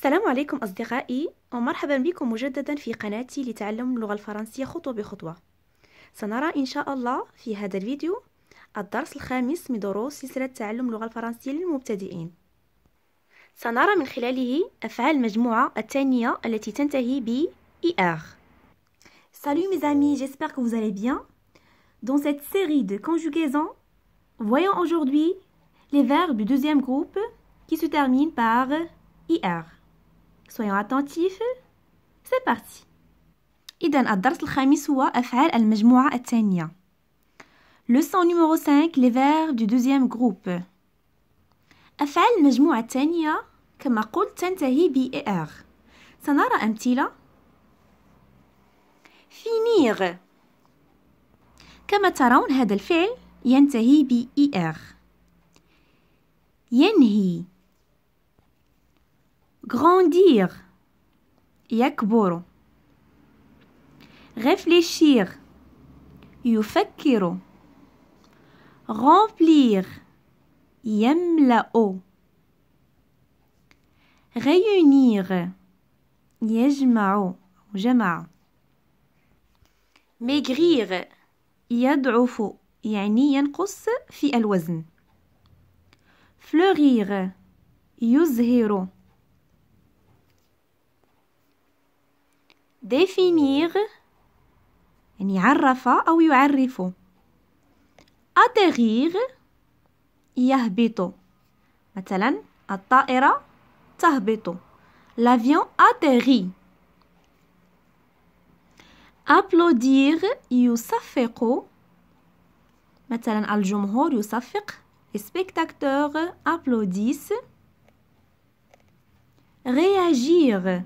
السلام عليكم أصدقائي ومرحبا بكم مجددا في قناتي لتعلم اللغة الفرنسية خطوة بخطوة سنرى إن شاء الله في هذا الفيديو الدرس الخامس من دروس سلسلة تعلم اللغة الفرنسية للمبتدئين سنرى من خلاله أفعال المجموعة الثانية التي تنتهي ب IR e Salut mes amis, j'espère que vous allez bien. Dans cette série de conjugaisons, voyons aujourd'hui les verbes du deuxième groupe qui se terminent par IR. E soyons attentifs c'est parti إذا الدرس الخامس هو أفعال المجموعة الثانية Leçon numéro 5 les verbes du deuxième groupe أفعال المجموعة الثانية كما قلت تنتهي ب er سنرى أمثلة finir كما ترون هذا الفعل ينتهي ب er ينهي grandir يكبر réfléchir يفكر remplir يملأ réunir يجمع جمع maigrir يضعف يعني ينقص في الوزن fleurir يزهر définir يعني عرف أو يعرف atterrir يهبط مثلا الطائرة تهبط l'avion atterrit applaudir يصفق مثلا الجمهور يصفق les spectateurs applaudissent réagir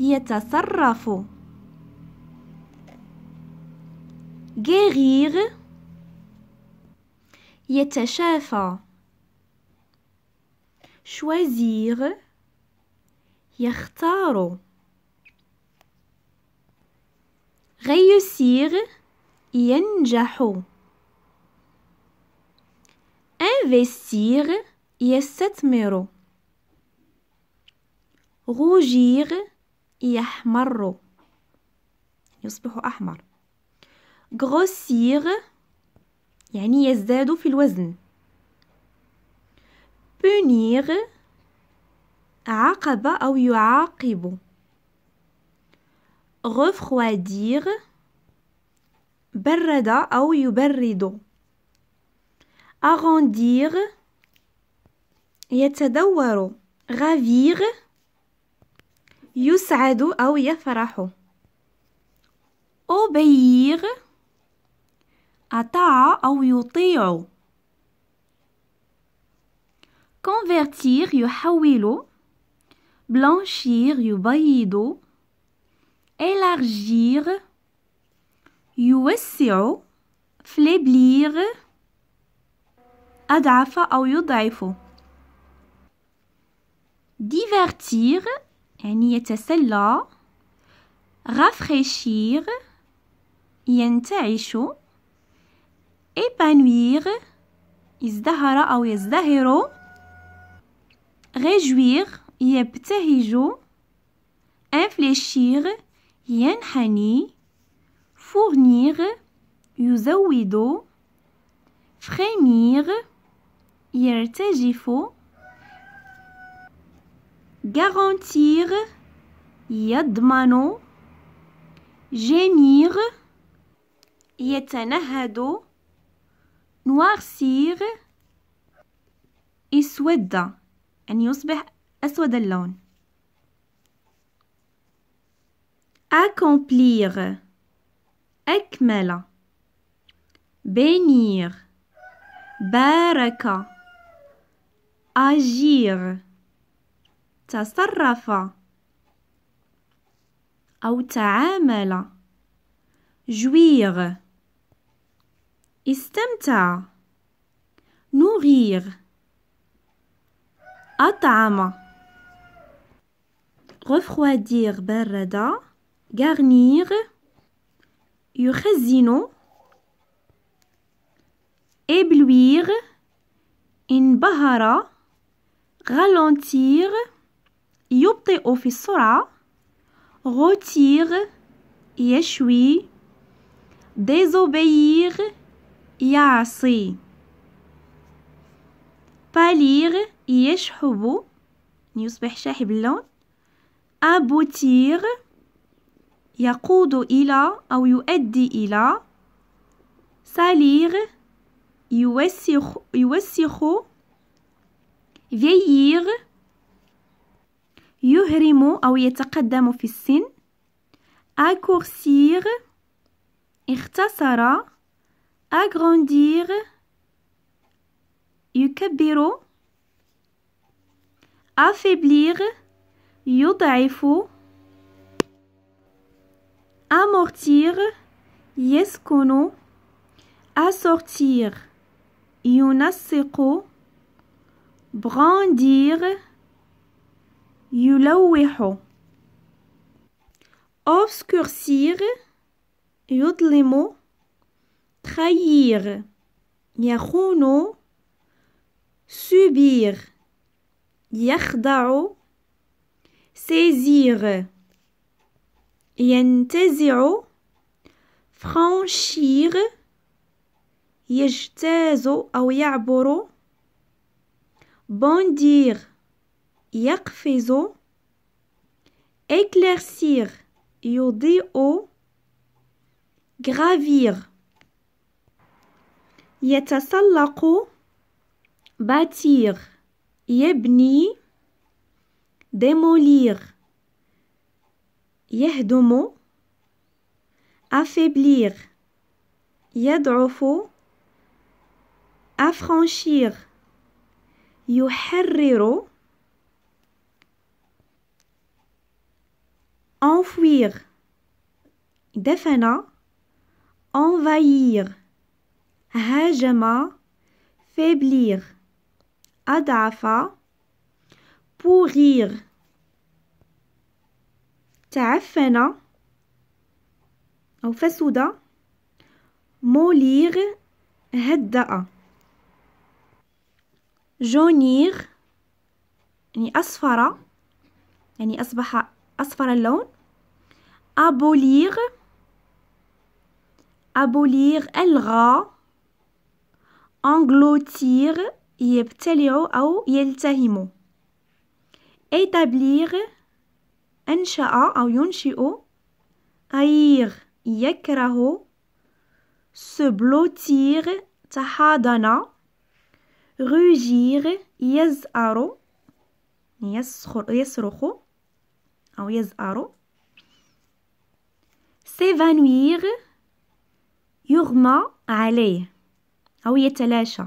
يتصرف غيغ يتشافى شوزير يختار غيسير ينجح انفستير يستثمر rougir يحمر يعني يصبح أحمر غوسيغ يعني يزداد في الوزن بنيغ عقب أو يعاقب غفخواديغ برد أو يبرد arrondir يتدور غافيغ يسعد أو يفرح أبيغ أطاع أو يطيع convertir يحول blanchir يبيض élargir يوسع فليبليغ أضعف أو يضعف divertir يعني يتسلى رافريشير ينتعش ايبانوير ازدهر او يزدهر ريجوير يبتهج انفليشير ينحني فورنير يزود فريمير يرتجف garantir يضمن جمير يتنهد نوارسير اسود أن يصبح أسود اللون accomplir أكمل bénir بارك agir تصرف أو تعامل جوير استمتع نغير أطعم غفوادير بردة غارنير يخزن إبلوير انبهر غالونتير يبطئ في السرعة غوتيغ يشوي ديزوبيغ يعصي باليغ يشحب يصبح شاحب اللون أبوتيغ يقود إلى أو يؤدي إلى ساليغ يوسخ يوسخ فييغ يهرم أو يتقدم في السن أكورسير اختصر أغرندير يكبر أفبلير يضعف أمورتير يسكن أسورتير ينسق براندير يلوح obscurcir يظلم trahir يخون subir يخضع saisir ينتزع franchir يجتاز أو يعبر bondir يقفز éclaircir يضيء gravir يتسلق bâtir يبني démolir يهدم affaiblir يضعف affranchir يحرر enfouir دفن envahir هاجم faiblir أضعف pourrir تعفن أو فسد مولير هدأ جونير يعني أصفر يعني أصبح أصفر اللون أبوليغ أبوليغ الغى engloutir يبتلع أو يلتهم إتابليغ أنشأ أو ينشئ أيغ يكره سبلوتيغ تحاضن rugir يزأر يصرخ أو يزأر s'évanouir يغمى عليه أو يتلاشى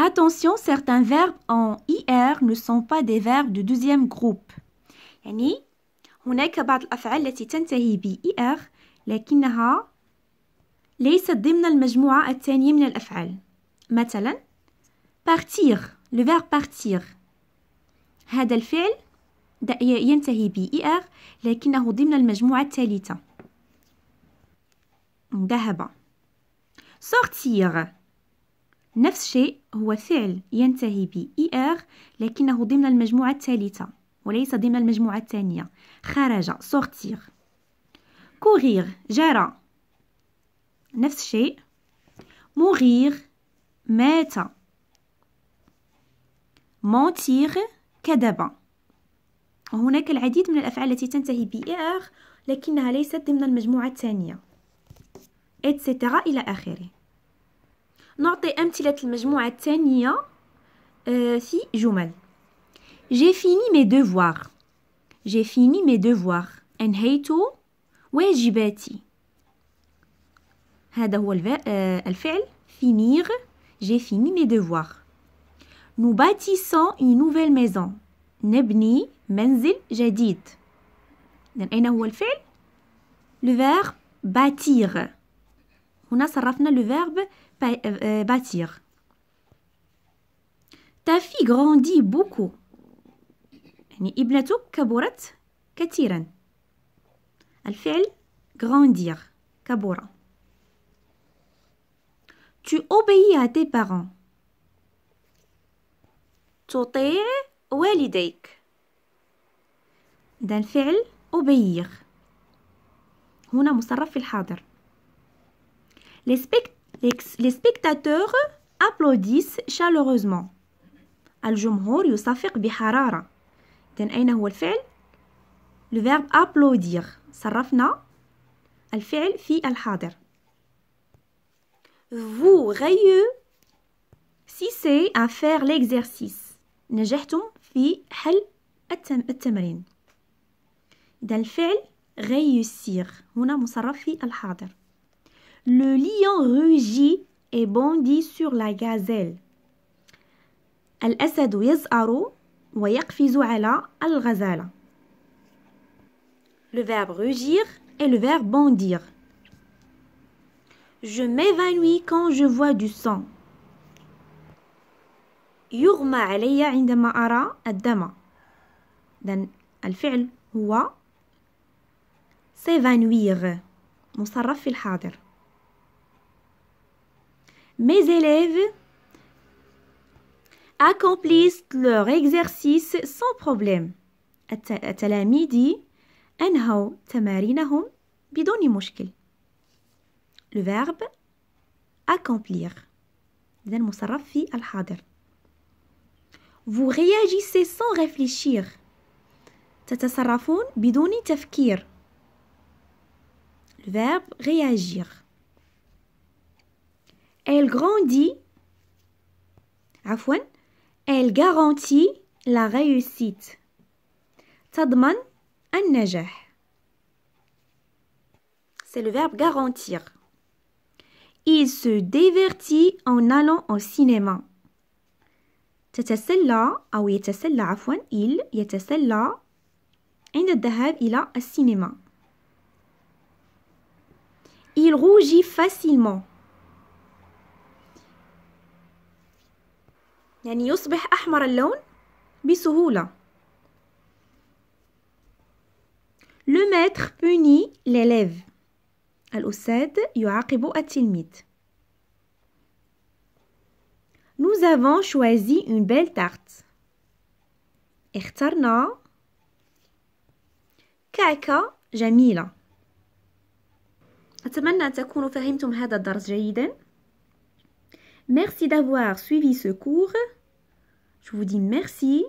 Attention, certains verbes en IR ne sont pas des verbes du deuxième groupe. يعني هناك بعض الأفعال التي تنتهي ب IR لكنها ليست ضمن المجموعة الثانية من الأفعال. مثلا partir, le verbe partir هذا الفعل ينتهي ب إر e لكنه ضمن المجموعة الثالثة ذهب سورتيغ نفس الشيء هو فعل ينتهي ب إر e لكنه ضمن المجموعة الثالثة وليس ضمن المجموعة الثانية خرج سورتيغ كوغيغ جرى نفس الشيء mourir مات مونتيغ كذب وهناك العديد من الأفعال التي تنتهي ب -er لكنها ليست ضمن المجموعة الثانية etc إلى آخره نعطي أمثلة المجموعة الثانية آه، في جمل J'ai fini mes devoirs J'ai fini mes devoirs أنهيت واجباتي هذا هو آه، الفعل finir J'ai fini mes devoirs Nous bâtissons une nouvelle maison. نبني menzil جديد. إذن Le verbe bâtir. هنا صرفنا le verbe euh, bâtir. Ta fille grandit beaucoup. يعني ابنتك كبرت al الفعل grandir كبر. Tu obéis à tes parents. تطيع والديك ده الفعل أبيغ هنا مصرف في الحاضر les spectateurs applaudissent chaleureusement الجمهور يصفق بحرارة إذن أين هو الفعل؟ الفعل applaudir صرفنا الفعل في الحاضر vous غيو si c'est à faire l'exercice نجحتم في حل التمرين إذا الفعل réussir هنا مصرف في الحاضر Le lion rugit et bondit sur la gazelle الأسد يزأر ويقفز على الغزالة Le verbe rugir et le verbe bondir. Je m'évanouis quand je vois du sang. يغمى علي عندما أرى الدم إذن الفعل هو سيفانويغ مصرف في الحاضر Mes élèves accomplissent leur exercice sans problème. التلاميذ أنهوا تمارينهم بدون مشكل. Le verbe accomplir. إذا مصرف في الحاضر. Vous réagissez sans réfléchir. Le verbe réagir. Elle grandit. عفوا. Elle garantit la réussite. Tadman C'est le verbe garantir. Il se divertit en allant au cinéma. تتسلى أو يتسلى عفوا إل يتسلى عند الذهاب إلى السينما Il rougit facilement يعني يصبح أحمر اللون بسهولة Le maître punit l'élève الأستاذ يعاقب التلميذ Nous avons choisi une belle tarte. اخترنا كعكة جميلة. أتمنى تكونوا فهمتم هذا الدرس جيدا. Merci d'avoir suivi ce cours. Je vous dis merci.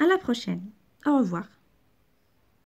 À la prochaine. Au revoir.